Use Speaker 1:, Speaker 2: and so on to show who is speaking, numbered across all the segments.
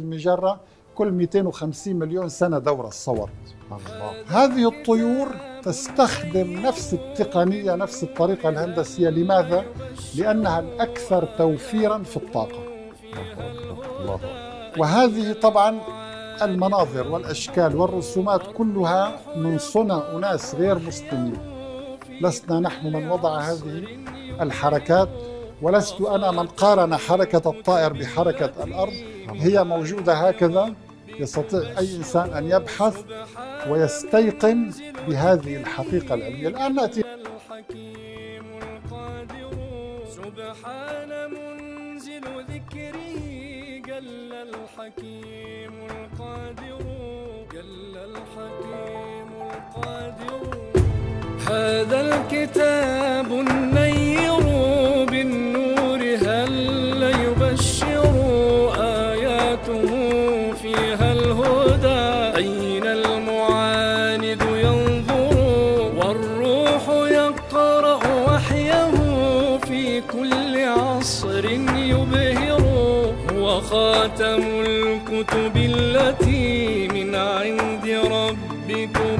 Speaker 1: المجرة كل 250 مليون سنة دورة الصور الله. هذه الطيور تستخدم نفس التقنية نفس الطريقة الهندسية لماذا؟ لأنها الأكثر توفيرا في الطاقة الله. وهذه طبعا المناظر والأشكال والرسومات كلها من صنع أناس غير مسلمين لسنا نحن من وضع هذه الحركات ولست أنا من قارن حركة الطائر بحركة الأرض هي موجودة هكذا يستطيع أي إنسان أن يبحث ويستيقن بهذه الحقيقة العلمية الآن نأتي
Speaker 2: سبحان منزل ذكره جل الحكيم القادر جل الحكيم القادر هذا الكتاب النيل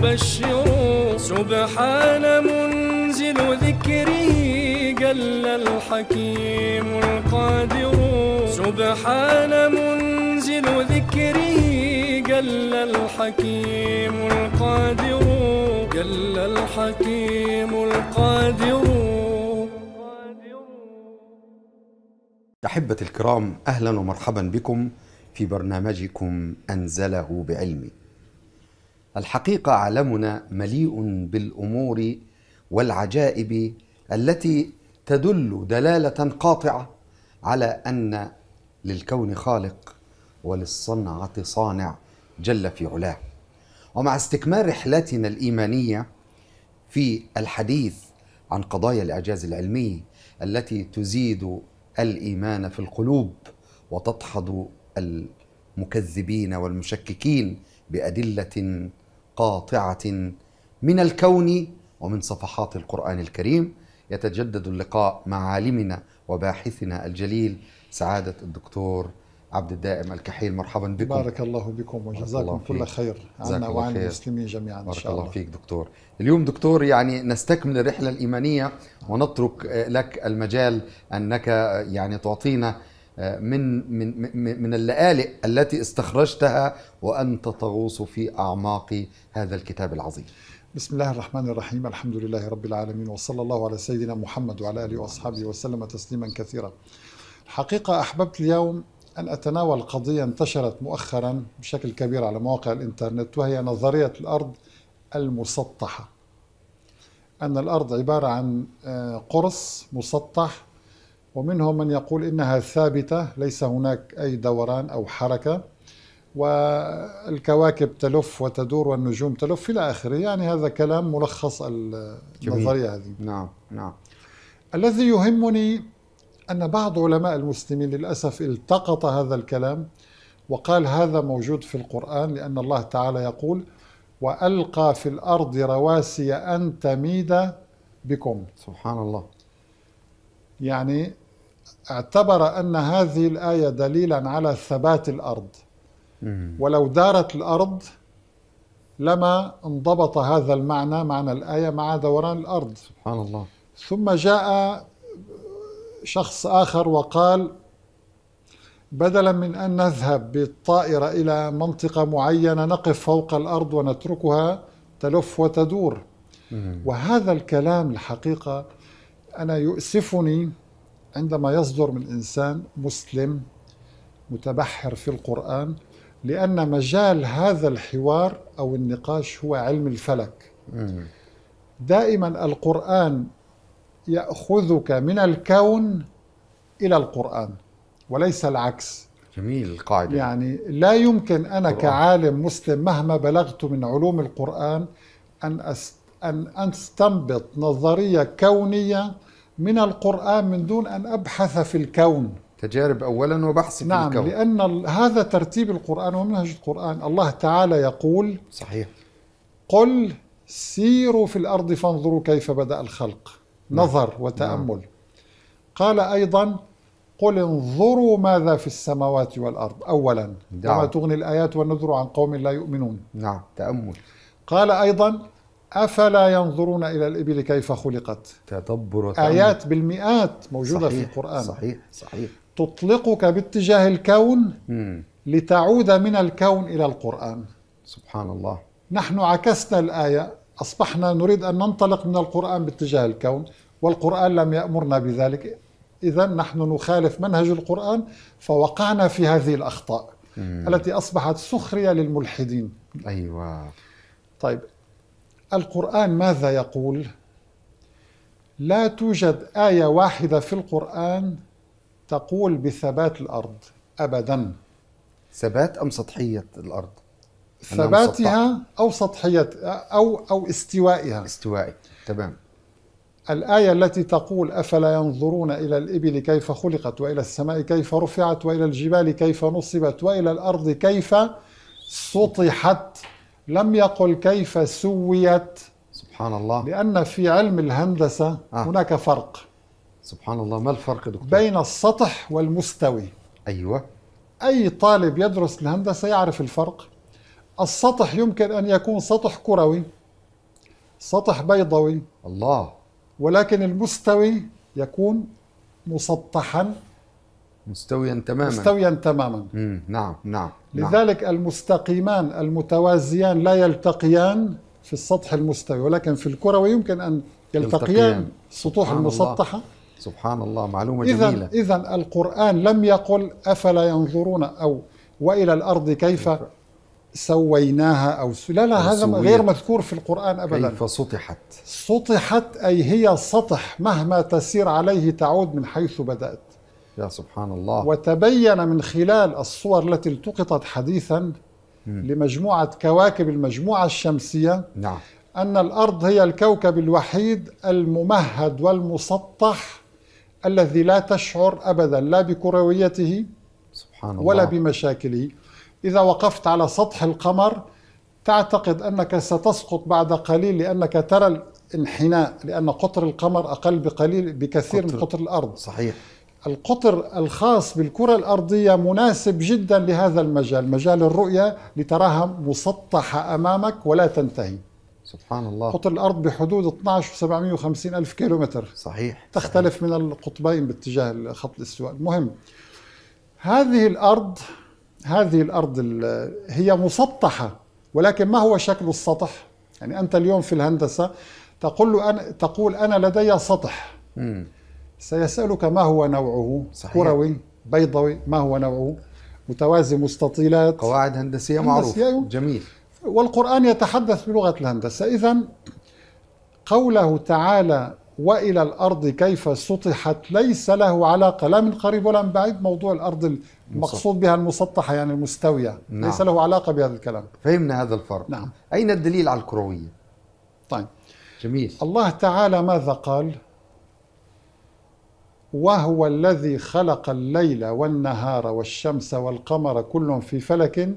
Speaker 2: يبشروا سبحان منزل ذكره جل الحكيم القادر سبحان منزل ذكره جل الحكيم القادر جل الحكيم القادر
Speaker 3: أحبة الكرام أهلا ومرحبا بكم في برنامجكم أنزله بعلمي الحقيقه عالمنا مليء بالامور والعجائب التي تدل دلاله قاطعه على ان للكون خالق وللصنعه صانع جل في علاه ومع استكمال رحلتنا الايمانيه في الحديث عن قضايا الاعجاز العلمي التي تزيد الايمان في القلوب وتدحض المكذبين والمشككين بادله قاطعة من الكون ومن صفحات القرآن الكريم يتجدد اللقاء مع عالمنا وباحثنا الجليل سعادة الدكتور عبد الدائم الكحيل مرحبا بكم بارك
Speaker 1: الله بكم وجزاكم الله كل خير عنا وعن المسلمين جميعا بارك إن شاء الله. الله فيك
Speaker 3: دكتور اليوم دكتور يعني نستكمل الرحلة الإيمانية ونترك لك المجال أنك يعني تعطينا من من من اللآلئ التي استخرجتها وانت تغوص في اعماق هذا الكتاب العظيم.
Speaker 1: بسم الله الرحمن الرحيم، الحمد لله رب العالمين وصلى الله على سيدنا محمد وعلى اله واصحابه وسلم تسليما كثيرا. الحقيقه احببت اليوم ان اتناول قضيه انتشرت مؤخرا بشكل كبير على مواقع الانترنت وهي نظريه الارض المسطحه. ان الارض عباره عن آه، قرص مسطح ومنهم من يقول إنها ثابتة ليس هناك أي دوران أو حركة والكواكب تلف وتدور والنجوم تلف إلى آخره يعني هذا كلام ملخص النظرية هذه نعم نعم الذي يهمني أن بعض علماء المسلمين للأسف التقط هذا الكلام وقال هذا موجود في القرآن لأن الله تعالى يقول وألقى في الأرض رواسي أن تميد بكم سبحان الله يعني اعتبر أن هذه الآية دليلا على ثبات الأرض ولو دارت الأرض لما انضبط هذا المعنى معنى الآية مع دوران الأرض
Speaker 3: سبحان الله
Speaker 1: ثم جاء شخص آخر وقال بدلا من أن نذهب بالطائرة إلى منطقة معينة نقف فوق الأرض ونتركها تلف وتدور وهذا الكلام الحقيقة أنا يؤسفني عندما يصدر من انسان مسلم متبحر في القران لان مجال هذا الحوار او النقاش هو علم الفلك دائما القران ياخذك من الكون الى القران وليس العكس جميل القاعده يعني لا يمكن انا القرآن. كعالم مسلم مهما بلغت من علوم القران ان أست... ان استنبط نظريه كونيه من القرآن من دون أن أبحث في الكون تجارب أولا وبحث نعم في الكون نعم لأن هذا ترتيب القرآن ومنهج القرآن الله تعالى يقول صحيح قل سيروا في الأرض فانظروا كيف بدأ الخلق نعم. نظر وتأمل نعم. قال أيضا قل انظروا ماذا في السماوات والأرض أولا دعم. وما تغني الآيات والنذر عن قوم لا يؤمنون نعم تأمل قال أيضا أفلا ينظرون إلى الإبل كيف خلقت
Speaker 3: تدبر
Speaker 1: آيات بالمئات موجودة صحيح في القرآن صحيح صحيح تطلقك باتجاه الكون مم. لتعود من الكون إلى القرآن سبحان الله نحن عكسنا الآية أصبحنا نريد أن ننطلق من القرآن باتجاه الكون والقرآن لم يأمرنا بذلك إذا نحن نخالف منهج القرآن فوقعنا في هذه الأخطاء مم. التي أصبحت سخرية للملحدين أيوة طيب القرآن ماذا يقول؟ لا توجد آية واحدة في القرآن تقول بثبات الأرض أبدا ثبات أم سطحية الأرض؟ ثباتها أو سطحية أو أو استوائها استوائي تمام الآية التي تقول أفلا ينظرون إلى الإبل كيف خلقت وإلى السماء كيف رفعت وإلى الجبال كيف نصبت وإلى الأرض كيف سطحت لم يقل كيف سويت سبحان الله لأن في علم الهندسة آه. هناك فرق سبحان الله ما الفرق دكتور؟ بين السطح والمستوي أيوة أي طالب يدرس الهندسة يعرف الفرق السطح يمكن أن يكون سطح كروي سطح بيضوي الله ولكن المستوي يكون مسطحا
Speaker 3: مستويا تماما مستويا تماما مم. نعم نعم, نعم.
Speaker 1: لذلك نعم. المستقيمان المتوازيان لا يلتقيان في السطح المستوي ولكن في الكروي يمكن أن يلتقيان, يلتقيان. السطوح سبحان المسطحة
Speaker 3: الله. سبحان الله معلومة إذن جميلة
Speaker 1: إذا القرآن لم يقل أفلا ينظرون أو وإلى الأرض كيف سويناها أو لا لا هذا غير مذكور في القرآن أبدا كيف سطحت سطحت أي هي سطح مهما تسير عليه تعود من حيث بدأت
Speaker 3: يا سبحان الله
Speaker 1: وتبين من خلال الصور التي التقطت حديثا لمجموعة كواكب المجموعة الشمسية نعم. أن الأرض هي الكوكب الوحيد الممهد والمسطح الذي لا تشعر أبدا لا بكرويته سبحان الله. ولا بمشاكله إذا وقفت على سطح القمر تعتقد أنك ستسقط بعد قليل لأنك ترى الانحناء لأن قطر القمر أقل بقليل بكثير قطر. من قطر الأرض صحيح القطر الخاص بالكرة الأرضية مناسب جدا لهذا المجال مجال الرؤية لتراها مسطحة أمامك ولا تنتهي سبحان الله قطر الأرض بحدود 12 750 ألف كيلومتر صحيح تختلف صحيح. من القطبين باتجاه خط الاستواء المهم هذه الأرض هذه الأرض هي مسطحة ولكن ما هو شكل السطح؟ يعني أنت اليوم في الهندسة تقول أنا تقول أنا لدي سطح م. سيسألك ما هو نوعه صحيح. كروي بيضوي ما هو نوعه متوازي مستطيلات قواعد هندسية معروفة أيوه. جميل والقرآن يتحدث بلغة الهندسة إذا قوله تعالى وإلى الأرض كيف سطحت ليس له علاقة لا من قريب ولا من بعيد موضوع الأرض المقصود بها المسطحة يعني المستوية نعم. ليس له علاقة بهذا الكلام فهمنا هذا الفرق نعم أين الدليل على الكروية؟ طيب جميل الله تعالى ماذا قال؟ وهو الذي خلق الليل والنهار والشمس والقمر كل في فلك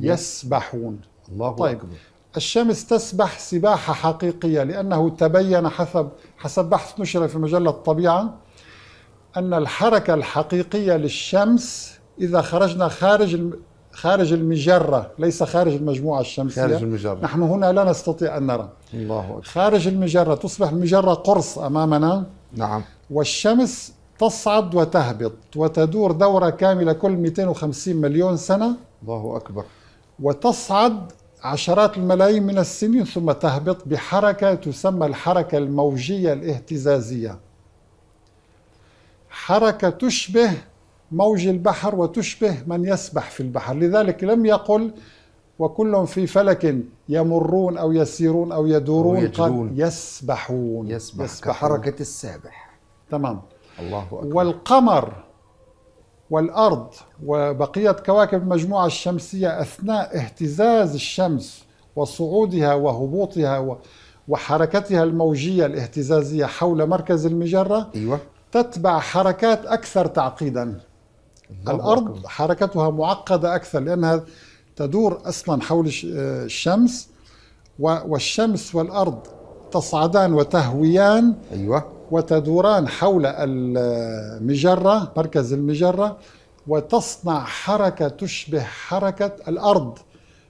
Speaker 1: يسبحون الله طيب أكبر. الشمس تسبح سباحة حقيقية لأنه تبين حسب حسب بحث نشر في مجلة الطبيعة أن الحركة الحقيقية للشمس إذا خرجنا خارج خارج المجرة ليس خارج المجموعة الشمسية خارج المجرة نحن هنا لا نستطيع أن نرى الله أكبر. خارج المجرة تصبح المجرة قرص أمامنا نعم والشمس تصعد وتهبط وتدور دورة كاملة كل 250 مليون سنة الله أكبر وتصعد عشرات الملايين من السنين ثم تهبط بحركة تسمى الحركة الموجية الاهتزازية حركة تشبه موج البحر وتشبه من يسبح في البحر لذلك لم يقل وكل في فلك يمرون أو يسيرون أو يدورون أو قد يسبحون يسبح, كحركة السابح تمام الله أكبر. والقمر والأرض وبقية كواكب المجموعة الشمسية أثناء اهتزاز الشمس وصعودها وهبوطها وحركتها الموجية الاهتزازية حول مركز المجرة أيوة. تتبع حركات أكثر تعقيدا الأرض أكبر. حركتها معقدة أكثر لأنها تدور أصلا حول آه، الشمس والشمس والأرض تصعدان وتهويان أيوة. وتدوران حول المجرة مركز المجرة وتصنع حركة تشبه حركة الأرض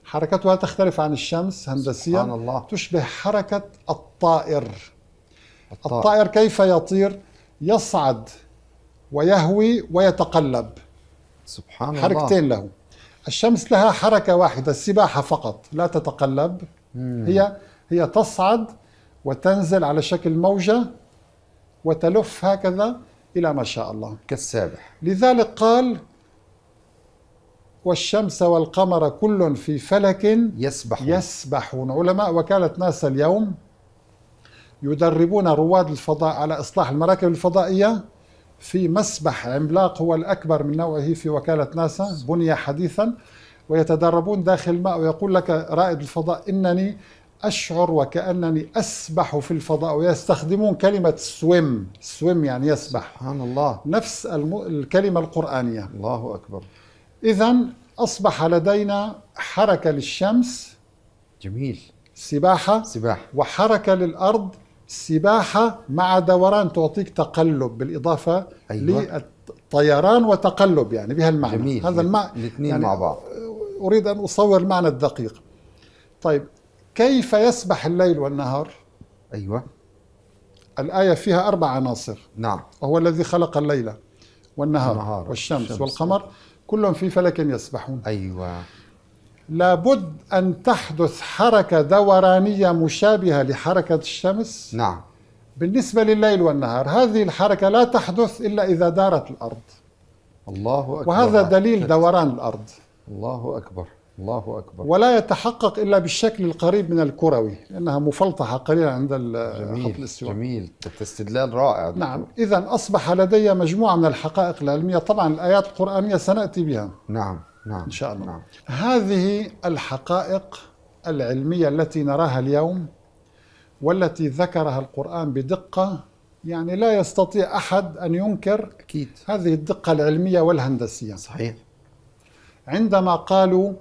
Speaker 1: حركتها تختلف عن الشمس هندسيا سبحان الله. تشبه حركة الطائر الطائر, الطائر كيف يطير يصعد ويهوي ويتقلب سبحان حركتين الله حركتين له الشمس لها حركة واحدة السباحة فقط لا تتقلب مم. هي هي تصعد وتنزل على شكل موجة وتلف هكذا إلى ما شاء الله كالسابح لذلك قال والشمس والقمر كل في فلك يسبحون يسبحون علماء وكالة ناسا اليوم يدربون رواد الفضاء على إصلاح المراكب الفضائية في مسبح عملاق هو الأكبر من نوعه في وكالة ناسا بني حديثا ويتدربون داخل الماء ويقول لك رائد الفضاء إنني أشعر وكأنني أسبح في الفضاء ويستخدمون كلمة سويم سويم يعني يسبح سبحان الله نفس الكلمة القرآنية الله أكبر إذا أصبح لدينا حركة للشمس جميل سباحة سباحة وحركة للأرض سباحة مع دوران تعطيك تقلب بالإضافة أيوة. للطيران وتقلب يعني بهالمعنى جميل هذا المعنى الاثنين يعني مع بعض أريد أن أصور المعنى الدقيق طيب كيف يسبح الليل والنهار أيوة الآية فيها أربع عناصر نعم وهو الذي خلق الليل والنهار النهار. والشمس الشمس. والقمر كلهم في فلك يسبحون أيوة لابد أن تحدث حركة دورانية مشابهة لحركة الشمس نعم بالنسبة لليل والنهار هذه الحركة لا تحدث إلا إذا دارت الأرض
Speaker 3: الله أكبر وهذا
Speaker 1: دليل دوران الأرض الله أكبر الله أكبر ولا يتحقق إلا بالشكل القريب من الكروي لأنها مفلطحة
Speaker 3: قليلا عند خط الاستواء جميل استدلال رائع نعم
Speaker 1: إذا أصبح لدي مجموعة من الحقائق العلمية طبعا الآيات القرآنية سنأتي بها
Speaker 3: نعم نعم إن شاء الله نعم.
Speaker 1: هذه الحقائق العلمية التي نراها اليوم والتي ذكرها القرآن بدقة يعني لا يستطيع أحد أن ينكر أكيد. هذه الدقة العلمية والهندسية صحيح عندما قالوا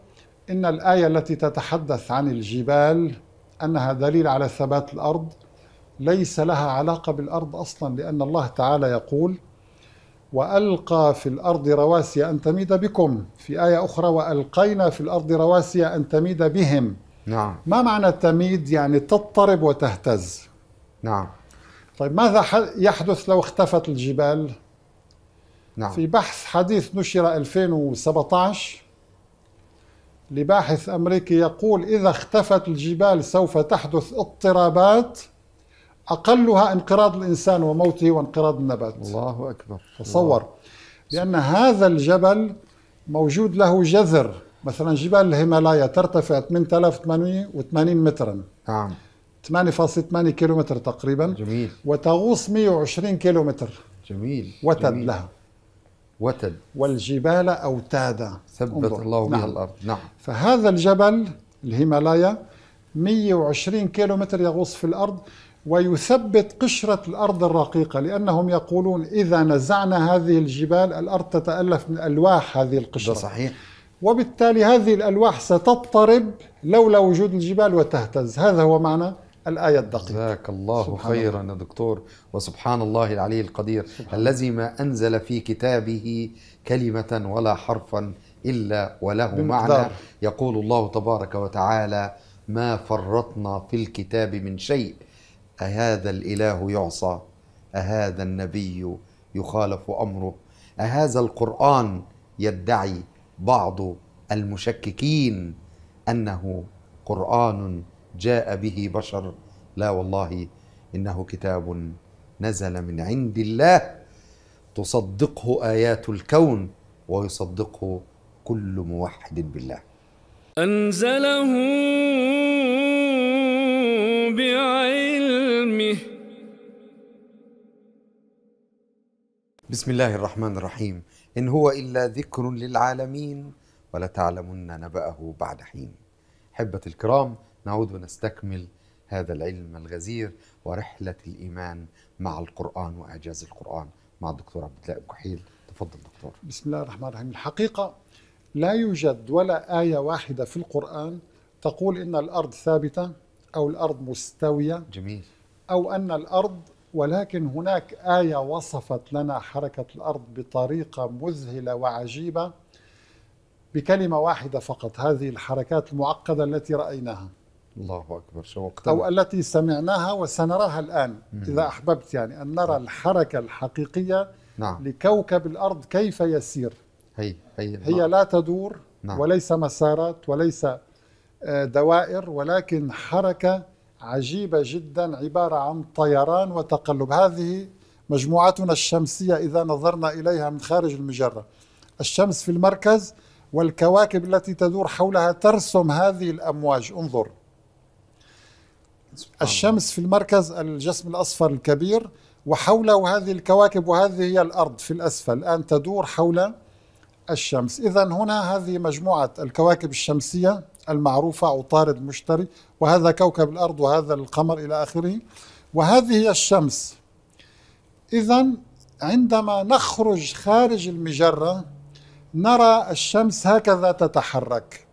Speaker 1: إن الآية التي تتحدث عن الجبال أنها دليل على ثبات الأرض ليس لها علاقة بالأرض أصلا لأن الله تعالى يقول وألقى في الأرض رواسي أن تميد بكم في آية أخرى وألقينا في الأرض رواسي أن تميد بهم نعم ما معنى تميد يعني تضطرب
Speaker 3: وتهتز نعم
Speaker 1: طيب ماذا يحدث لو اختفت الجبال نعم في بحث حديث نشر 2017 لباحث أمريكي يقول إذا اختفت الجبال سوف تحدث اضطرابات أقلها انقراض الإنسان وموته وانقراض النبات الله أكبر تصور لأن هذا الجبل موجود له جذر مثلا جبال الهيمالايا ترتفع 8880 مترا نعم 8.8 كيلومتر تقريبا جميل وتغوص 120 كيلومتر جميل وتد جميل. لها وتد والجبال أوتادا ثبت انظر. الله نعم. بها الأرض نعم فهذا الجبل الهيمالايا 120 كيلو متر يغوص في الأرض ويثبت قشرة الأرض الرقيقة لأنهم يقولون إذا نزعنا هذه الجبال الأرض تتألف من ألواح هذه القشرة ده صحيح وبالتالي هذه الألواح ستضطرب لولا وجود الجبال وتهتز هذا هو معنى
Speaker 3: الآية الدقيقة جزاك الله خيرا يا دكتور وسبحان الله العلي القدير الذي ما أنزل في كتابه كلمة ولا حرفا إلا وله معنى يقول الله تبارك وتعالى ما فرطنا في الكتاب من شيء أهذا الإله يعصى أهذا النبي يخالف أمره أهذا القرآن يدعي بعض المشككين أنه قرآن جاء به بشر لا والله انه كتاب نزل من عند الله تصدقه ايات الكون ويصدقه كل موحد بالله
Speaker 2: انزله
Speaker 3: بعلمه بسم الله الرحمن الرحيم ان هو الا ذكر للعالمين ولتعلمن نباه بعد حين حبه الكرام نعود ونستكمل هذا العلم الغزير ورحلة الإيمان مع القرآن وإعجاز القرآن مع الدكتور عبد الله كحيل تفضل دكتور
Speaker 1: بسم الله الرحمن الرحيم الحقيقة لا يوجد ولا آية واحدة في القرآن تقول إن الأرض ثابتة أو الأرض مستوية جميل أو أن الأرض ولكن هناك آية وصفت لنا حركة الأرض بطريقة مذهلة وعجيبة بكلمة واحدة فقط هذه الحركات المعقدة التي رأيناها
Speaker 3: الله أكبر شوقتنا أو
Speaker 1: التي سمعناها وسنراها الآن مم. إذا أحببت يعني أن نرى نعم. الحركة الحقيقية نعم. لكوكب الأرض كيف يسير
Speaker 3: هي, هي,
Speaker 1: هي نعم. لا تدور نعم. وليس مسارات وليس آه، دوائر ولكن حركة عجيبة جدا عبارة عن طيران وتقلب هذه مجموعتنا الشمسية إذا نظرنا إليها من خارج المجرة الشمس في المركز والكواكب التي تدور حولها ترسم هذه الأمواج انظر الشمس في المركز الجسم الأصفر الكبير وحوله هذه الكواكب وهذه هي الأرض في الأسفل الآن تدور حول الشمس إذا هنا هذه مجموعة الكواكب الشمسية المعروفة عطارد مشتري وهذا كوكب الأرض وهذا القمر إلى آخره وهذه هي الشمس إذا عندما نخرج خارج المجرة نرى الشمس هكذا تتحرك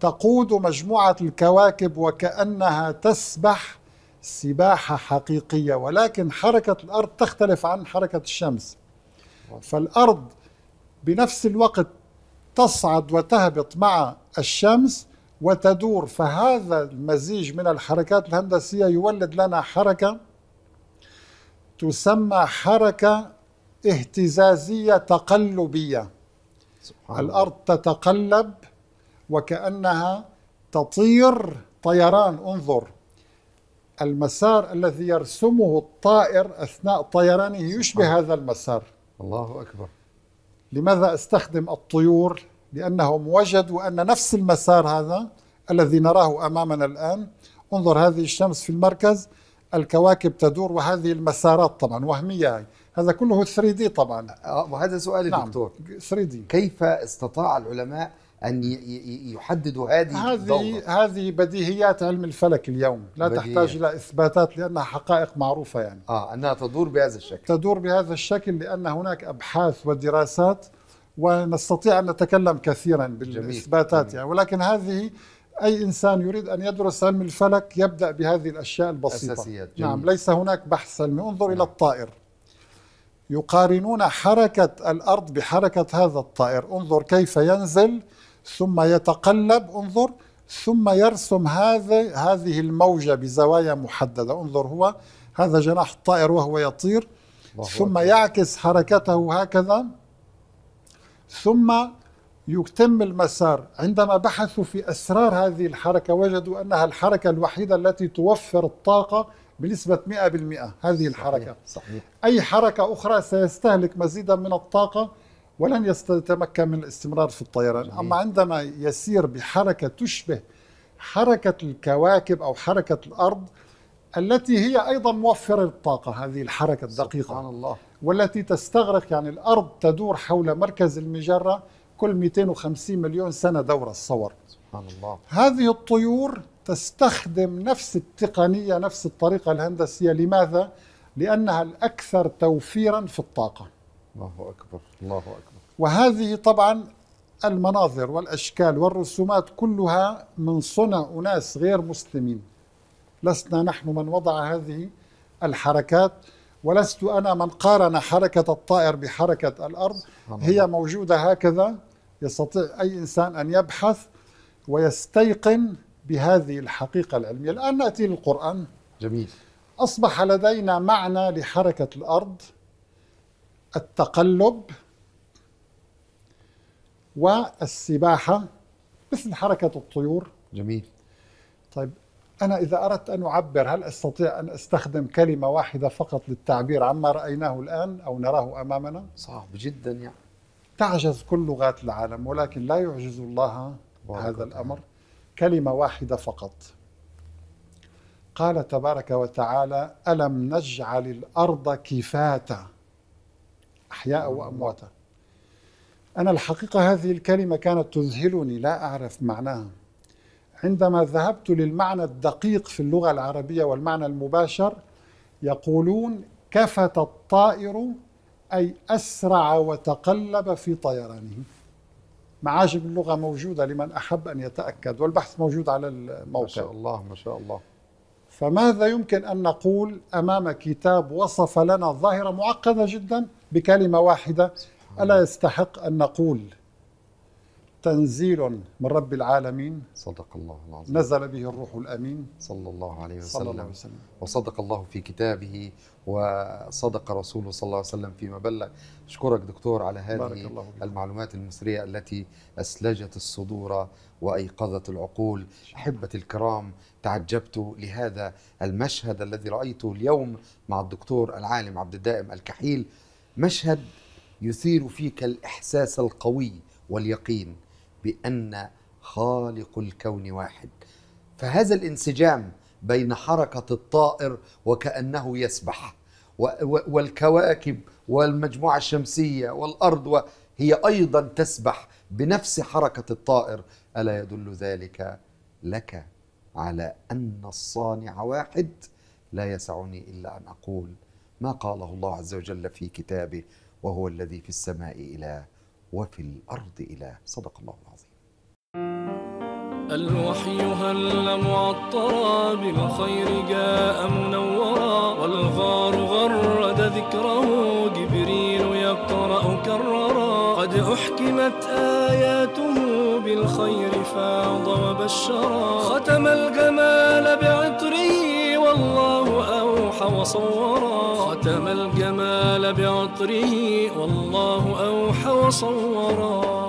Speaker 1: تقود مجموعة الكواكب وكأنها تسبح سباحة حقيقية ولكن حركة الأرض تختلف عن حركة الشمس فالأرض بنفس الوقت تصعد وتهبط مع الشمس وتدور فهذا المزيج من الحركات الهندسية يولد لنا حركة تسمى حركة اهتزازية تقلبية سبحان الأرض تتقلب وكأنها تطير طيران انظر المسار الذي يرسمه الطائر أثناء طيرانه يشبه هذا المسار الله أكبر لماذا استخدم الطيور؟ لأنهم وجدوا أن نفس المسار هذا الذي نراه أمامنا الآن انظر هذه الشمس في المركز الكواكب تدور وهذه المسارات طبعا وهمية هذا كله 3 دي طبعا
Speaker 3: آه، وهذا سؤالي نعم. دكتور 3 دي كيف استطاع العلماء ان يحددوا هذه هذه هذه بديهيات علم الفلك اليوم لا بديهيات. تحتاج الى اثباتات
Speaker 1: لانها حقائق معروفه يعني اه انها تدور بهذا الشكل تدور بهذا الشكل لان هناك ابحاث ودراسات ونستطيع ان نتكلم كثيرا بالاثباتات يعني ولكن هذه اي انسان يريد ان يدرس علم الفلك يبدا بهذه الاشياء البسيطه أساسيات. جميل. نعم ليس هناك بحث علمي انظر نعم. الى الطائر يقارنون حركه الارض بحركه هذا الطائر انظر كيف ينزل ثم يتقلب انظر ثم يرسم هذا هذه الموجة بزوايا محددة انظر هو هذا جناح الطائر وهو يطير ثم أكبر. يعكس حركته هكذا ثم يتم المسار عندما بحثوا في أسرار هذه الحركة وجدوا أنها الحركة الوحيدة التي توفر الطاقة بنسبة 100% هذه الحركة صحيح. صحيح. أي حركة أخرى سيستهلك مزيدا من الطاقة ولن يتمكن من الاستمرار في الطيران جميل. أما عندما يسير بحركة تشبه حركة الكواكب أو حركة الأرض التي هي أيضا موفرة للطاقه هذه الحركة الدقيقة سبحان الله والتي تستغرق يعني الأرض تدور حول مركز المجرة كل 250 مليون سنة دورة الصور سبحان الله هذه الطيور تستخدم نفس التقنية نفس الطريقة الهندسية لماذا؟ لأنها الأكثر توفيرا في الطاقة
Speaker 3: الله أكبر الله أكبر
Speaker 1: وهذه طبعا المناظر والأشكال والرسومات كلها من صنع أناس غير مسلمين لسنا نحن من وضع هذه الحركات ولست أنا من قارن حركة الطائر بحركة الأرض هي موجودة هكذا يستطيع أي إنسان أن يبحث ويستيقن بهذه الحقيقة العلمية الآن نأتي للقرآن جميل أصبح لدينا معنى لحركة الأرض التقلب والسباحة مثل حركة الطيور جميل طيب أنا إذا أردت أن أعبر هل أستطيع أن أستخدم كلمة واحدة فقط للتعبير عما رأيناه الآن أو نراه أمامنا؟ صعب جدا يعني تعجز كل لغات العالم ولكن لا يعجز الله هذا الأمر كلمة واحدة فقط قال تبارك وتعالى ألم نجعل الأرض كفاتا أحياء وأمواتا أنا الحقيقة هذه الكلمة كانت تذهلني لا أعرف معناها عندما ذهبت للمعنى الدقيق في اللغة العربية والمعنى المباشر يقولون كفت الطائر أي أسرع وتقلب في طيرانه معاجم اللغة موجودة لمن أحب أن يتأكد والبحث موجود على الموقع ما شاء الله ما شاء الله فماذا يمكن أن نقول أمام كتاب وصف لنا ظاهرة معقدة جدا بكلمة واحدة ألا يستحق أن نقول تنزيل من رب
Speaker 3: العالمين صدق الله العظيم نزل به الروح الأمين صلى الله عليه وسلم, صلى الله عليه وسلم. وصدق الله في كتابه وصدق رسوله صلى الله عليه وسلم فيما بلغ أشكرك دكتور على هذه المعلومات المصريه التي أسلجت الصدور وأيقظت العقول أحبتي الكرام تعجبت لهذا المشهد الذي رأيته اليوم مع الدكتور العالم عبد الدائم الكحيل مشهد يثير فيك الاحساس القوي واليقين بان خالق الكون واحد فهذا الانسجام بين حركه الطائر وكانه يسبح والكواكب والمجموعه الشمسيه والارض هي ايضا تسبح بنفس حركه الطائر الا يدل ذلك لك على ان الصانع واحد لا يسعني الا ان اقول ما قاله الله عز وجل في كتابه وهو الذي في السماء إله وفي الأرض إله صدق الله العظيم الوحي
Speaker 2: هل معطرا بالخير جاء منورا والغار غرد ذكره جبريل يقرأ كررا قد أحكمت آياته بالخير فاض وبشرا ختم الجمال بعطر وصورا ختم الجمال بعطره والله أوحى وصورا